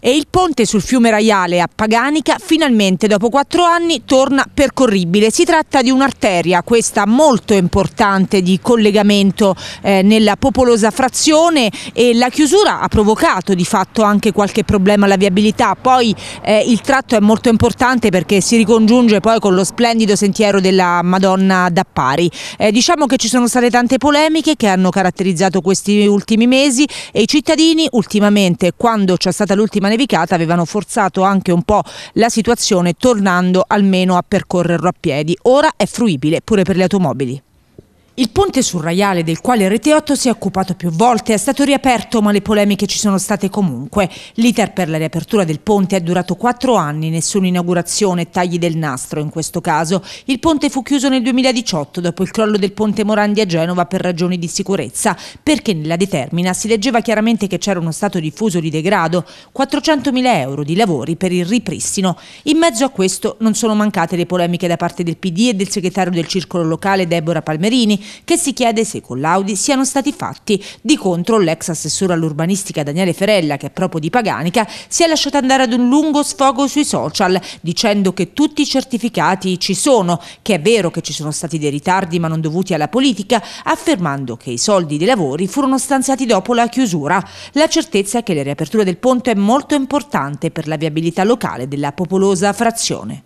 E il ponte sul fiume Raiale a Paganica finalmente dopo quattro anni torna percorribile. Si tratta di un'arteria, questa molto importante di collegamento eh, nella popolosa frazione e la chiusura ha provocato di fatto anche qualche problema alla viabilità. Poi eh, il tratto è molto importante perché si ricongiunge poi con lo splendido sentiero della Madonna d'Appari. Eh, diciamo che ci sono state tante polemiche che hanno caratterizzato questi ultimi mesi e i cittadini ultimamente quando c'è stata l'ultima prima nevicata avevano forzato anche un po' la situazione tornando almeno a percorrerlo a piedi. Ora è fruibile pure per le automobili. Il ponte sul Raiale del quale Rete 8 si è occupato più volte è stato riaperto ma le polemiche ci sono state comunque. L'iter per la riapertura del ponte è durato quattro anni, nessuna inaugurazione, tagli del nastro in questo caso. Il ponte fu chiuso nel 2018 dopo il crollo del ponte Morandi a Genova per ragioni di sicurezza perché nella determina si leggeva chiaramente che c'era uno stato diffuso di degrado, 400.000 euro di lavori per il ripristino. In mezzo a questo non sono mancate le polemiche da parte del PD e del segretario del circolo locale Deborah Palmerini che si chiede se i collaudi siano stati fatti. Di contro l'ex assessore all'urbanistica Daniele Ferella, che è proprio di Paganica, si è lasciato andare ad un lungo sfogo sui social dicendo che tutti i certificati ci sono, che è vero che ci sono stati dei ritardi ma non dovuti alla politica, affermando che i soldi dei lavori furono stanziati dopo la chiusura. La certezza è che la riapertura del ponte è molto importante per la viabilità locale della popolosa frazione.